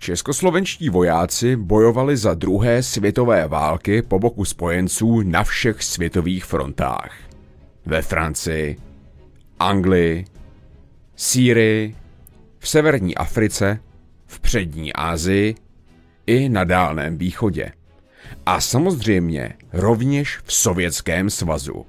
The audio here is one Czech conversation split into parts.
Českoslovenští vojáci bojovali za druhé světové války po boku spojenců na všech světových frontách. Ve Francii, Anglii, Sýrii, v severní Africe, v přední Asii i na Dálném východě. A samozřejmě rovněž v Sovětském svazu.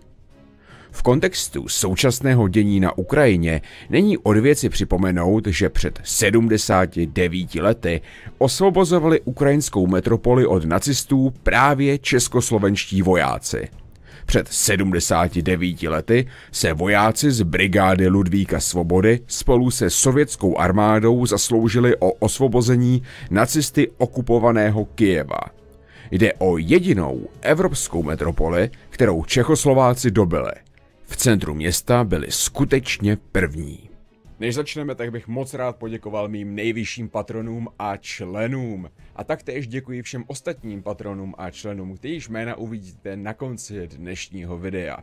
V kontextu současného dění na Ukrajině není od věci připomenout, že před 79 lety osvobozovali ukrajinskou metropoli od nacistů právě českoslovenští vojáci. Před 79 lety se vojáci z brigády Ludvíka Svobody spolu se sovětskou armádou zasloužili o osvobození nacisty okupovaného Kijeva. Jde o jedinou evropskou metropoli, kterou Čechoslováci dobili – v centru města byli skutečně první. Než začneme, tak bych moc rád poděkoval mým nejvyšším patronům a členům. A taktéž děkuji všem ostatním patronům a členům, jejichž jména uvidíte na konci dnešního videa.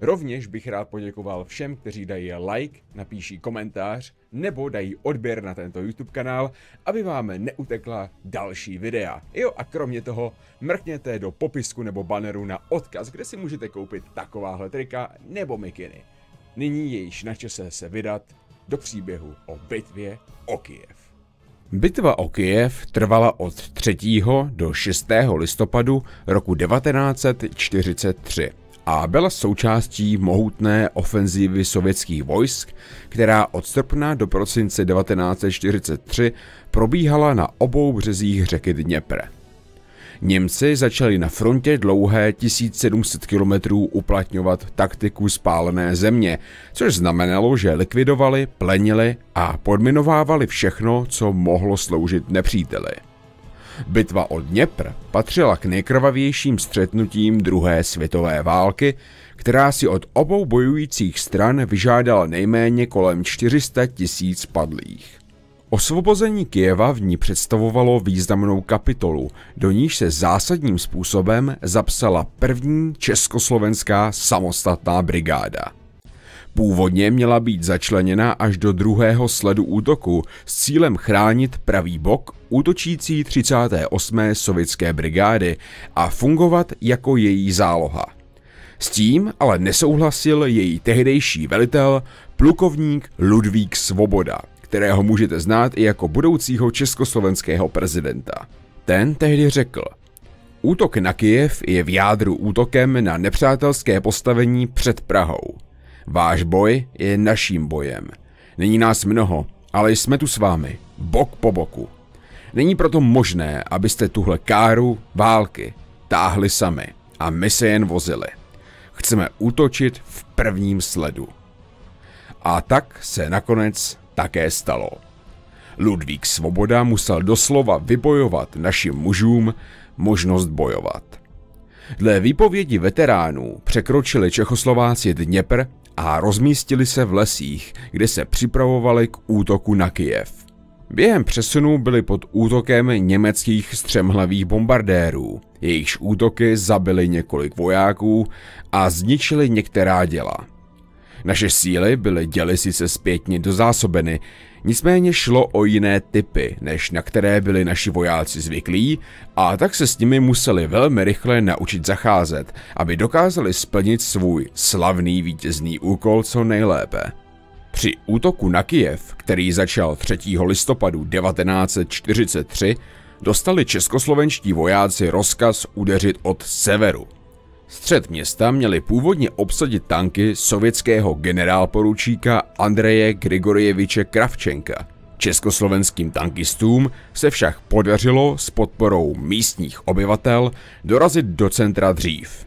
Rovněž bych rád poděkoval všem, kteří dají like, napíší komentář nebo dají odběr na tento YouTube kanál, aby vám neutekla další videa. Jo a kromě toho mrkněte do popisku nebo banneru na odkaz, kde si můžete koupit takováhle trika nebo mikiny. Nyní je již na čase se vydat do příběhu o bitvě o Kijev. Bitva o Kijev trvala od 3. do 6. listopadu roku 1943 a byla součástí mohutné ofenzívy sovětských vojsk, která od srpna do prosince 1943 probíhala na obou březích řeky Dněpr. Němci začali na frontě dlouhé 1700 km uplatňovat taktiku spálené země, což znamenalo, že likvidovali, plenili a podminovávali všechno, co mohlo sloužit nepříteli. Bitva o Dněpr patřila k nejkrvavějším střetnutím druhé světové války, která si od obou bojujících stran vyžádala nejméně kolem 400 tisíc padlých. Osvobození Kijeva v ní představovalo významnou kapitolu, do níž se zásadním způsobem zapsala první československá samostatná brigáda – Původně měla být začleněna až do druhého sledu útoku s cílem chránit pravý bok útočící 38. sovětské brigády a fungovat jako její záloha. S tím ale nesouhlasil její tehdejší velitel, plukovník Ludvík Svoboda, kterého můžete znát i jako budoucího československého prezidenta. Ten tehdy řekl, Útok na Kyjev je v jádru útokem na nepřátelské postavení před Prahou – Váš boj je naším bojem. Není nás mnoho, ale jsme tu s vámi, bok po boku. Není proto možné, abyste tuhle káru války táhli sami a my se jen vozili. Chceme útočit v prvním sledu. A tak se nakonec také stalo. Ludvík Svoboda musel doslova vybojovat našim mužům možnost bojovat. Dle výpovědi veteránů překročili Čechoslováci Dněpr a rozmístili se v lesích, kde se připravovali k útoku na Kijev. Během přesunu byli pod útokem německých střemhlavých bombardérů, jejichž útoky zabili několik vojáků a zničili některá děla. Naše síly byly děly sice zpětně dozásobeny, nicméně šlo o jiné typy, než na které byli naši vojáci zvyklí, a tak se s nimi museli velmi rychle naučit zacházet, aby dokázali splnit svůj slavný vítězný úkol co nejlépe. Při útoku na Kijev, který začal 3. listopadu 1943, dostali českoslovenští vojáci rozkaz udeřit od severu. Střed města měly původně obsadit tanky sovětského generálporučíka Andreje Grigorieviče Kravčenka. Československým tankistům se však podařilo s podporou místních obyvatel dorazit do centra dřív.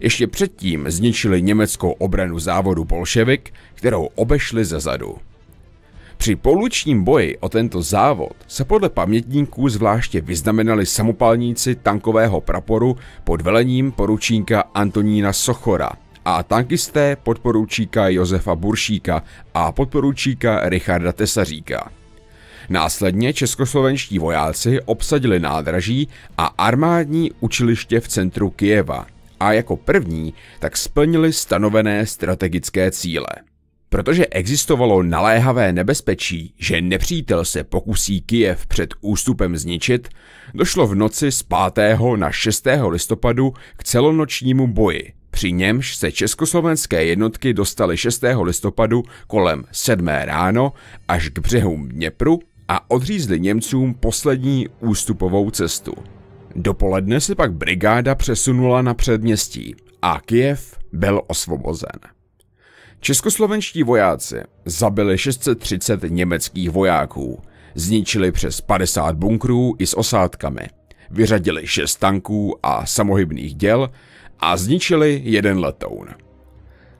Ještě předtím zničili německou obranu závodu Bolševik, kterou obešli zezadu. Při polučním boji o tento závod se podle pamětníků zvláště vyznamenali samopalníci tankového praporu pod velením poručíka Antonína Sochora a tankisté podporučíka Josefa Buršíka a podporučíka Richarda Tesaříka. Následně českoslovenští vojáci obsadili nádraží a armádní učiliště v centru Kijeva a jako první tak splnili stanovené strategické cíle – Protože existovalo naléhavé nebezpečí, že nepřítel se pokusí Kijev před ústupem zničit, došlo v noci z 5. na 6. listopadu k celonočnímu boji. Při němž se československé jednotky dostaly 6. listopadu kolem 7. ráno až k břehům Dněpru a odřízli Němcům poslední ústupovou cestu. Dopoledne se pak brigáda přesunula na předměstí a Kiev byl osvobozen. Českoslovenští vojáci zabili 630 německých vojáků, zničili přes 50 bunkrů i s osádkami, vyřadili 6 tanků a samohybných děl a zničili jeden letoun.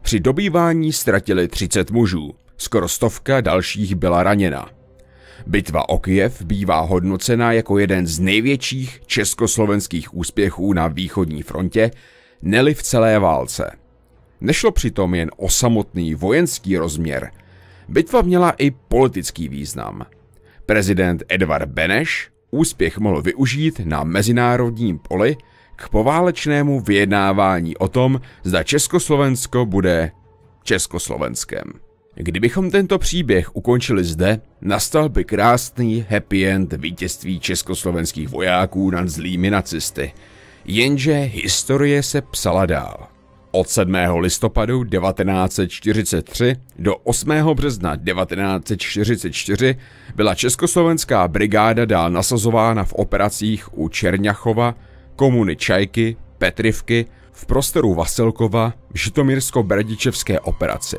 Při dobývání ztratili 30 mužů, skoro stovka dalších byla raněna. Bitva o Kiev bývá hodnocena jako jeden z největších československých úspěchů na východní frontě, neli v celé válce – Nešlo přitom jen o samotný vojenský rozměr, bitva měla i politický význam. Prezident Edvard Beneš úspěch mohl využít na mezinárodním poli k poválečnému vyjednávání o tom, zda Československo bude Československem. Kdybychom tento příběh ukončili zde, nastal by krásný happy end vítězství československých vojáků nad zlými nacisty. Jenže historie se psala dál. Od 7. listopadu 1943 do 8. března 1944 byla československá brigáda dál nasazována v operacích u Čerňachova, komuny Čajky, Petrivky, v prostoru Vasilkova v Žitomírsko-Bradičevské operaci.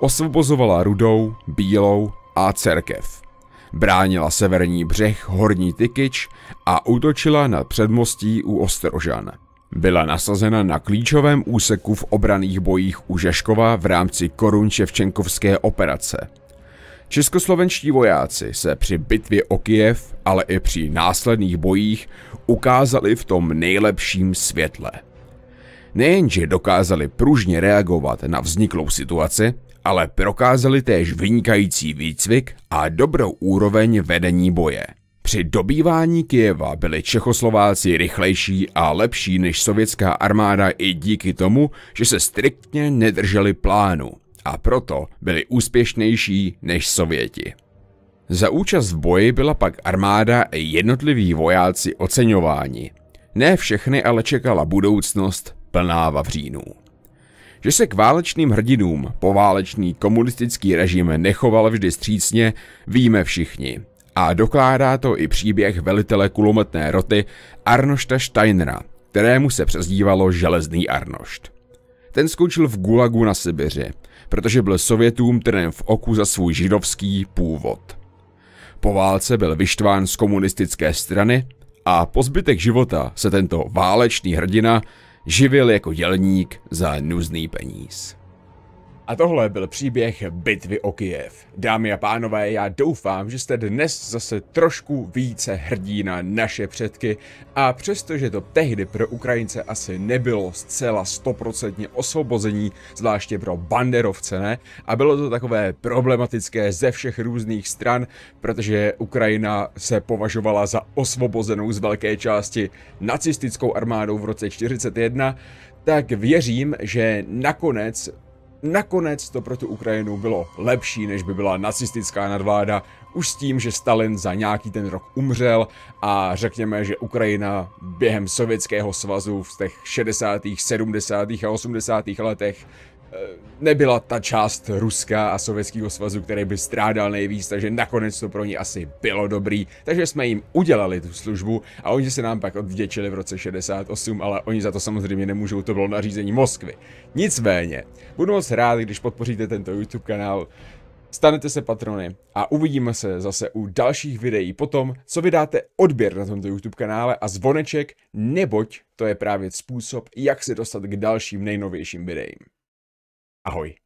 Osvobozovala Rudou, Bílou a Cerkev. Bránila severní břeh Horní Tykyč a útočila na předmostí u Ostrožana byla nasazena na klíčovém úseku v obraných bojích u Žeškova v rámci korunčevčenkovské operace. Českoslovenští vojáci se při bitvě o Kijev, ale i při následných bojích ukázali v tom nejlepším světle. Nejenže dokázali pružně reagovat na vzniklou situaci, ale prokázali též vynikající výcvik a dobrou úroveň vedení boje. Při dobývání Kijeva byli Čechoslováci rychlejší a lepší než sovětská armáda i díky tomu, že se striktně nedrželi plánu a proto byli úspěšnější než Sověti. Za účast v boji byla pak armáda i jednotliví vojáci oceňováni. Ne všechny ale čekala budoucnost plná vavřínů. Že se k válečným hrdinům poválečný komunistický režim nechoval vždy střícně, víme všichni – a dokládá to i příběh velitele kulometné roty Arnošta Steinera, kterému se přezdívalo Železný Arnošt. Ten skončil v Gulagu na Sibiři, protože byl Sovětům trnem v oku za svůj židovský původ. Po válce byl vyštván z komunistické strany a po zbytek života se tento válečný hrdina živil jako dělník za nuzný peníz. A tohle byl příběh bitvy o Kijev. Dámy a pánové, já doufám, že jste dnes zase trošku více hrdí na naše předky a přestože to tehdy pro Ukrajince asi nebylo zcela stoprocentně osvobození, zvláště pro banderovce ne, a bylo to takové problematické ze všech různých stran, protože Ukrajina se považovala za osvobozenou z velké části nacistickou armádou v roce 41, tak věřím, že nakonec Nakonec to pro tu Ukrajinu bylo lepší, než by byla nacistická nadvláda, už s tím, že Stalin za nějaký ten rok umřel a řekněme, že Ukrajina během Sovětského svazu v těch 60., 70. a 80. letech nebyla ta část Ruska a Sovětského svazu, který by strádal nejvíc, takže nakonec to pro ně asi bylo dobrý, takže jsme jim udělali tu službu a oni se nám pak odvděčili v roce 68, ale oni za to samozřejmě nemůžou, to bylo nařízení Moskvy. Nicméně, budu moc rád, když podpoříte tento YouTube kanál, stanete se patrony a uvidíme se zase u dalších videí potom, co vydáte odběr na tomto YouTube kanále a zvoneček, neboť to je právě způsob, jak se dostat k dalším nejnovějším videím. Ahoj.